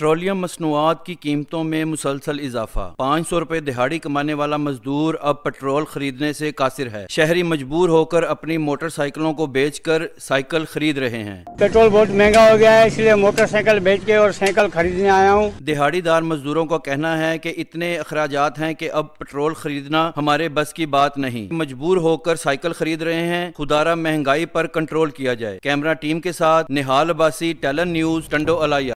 petroleum मसनूआत की कीमतों में मुसलसल इजाफा पाँच सौ रुपये दिहाड़ी कमाने वाला मजदूर अब पेट्रोल खरीदने से कासिर है शहरी मजबूर होकर अपनी मोटरसाइकिलों को बेच कर साइकिल खरीद रहे हैं पेट्रोल बहुत महंगा हो गया है इसलिए मोटरसाइकिल बेच के और साइकिल खरीदने आया हूँ दिहाड़ीदार मजदूरों का कहना है की इतने अखराज है की अब पेट्रोल खरीदना हमारे बस की बात नहीं मजबूर होकर साइकिल खरीद रहे हैं खुदारा महंगाई आरोप कंट्रोल किया जाए कैमरा टीम के साथ निहाल अबासी टेलन न्यूज टंडो अलाइया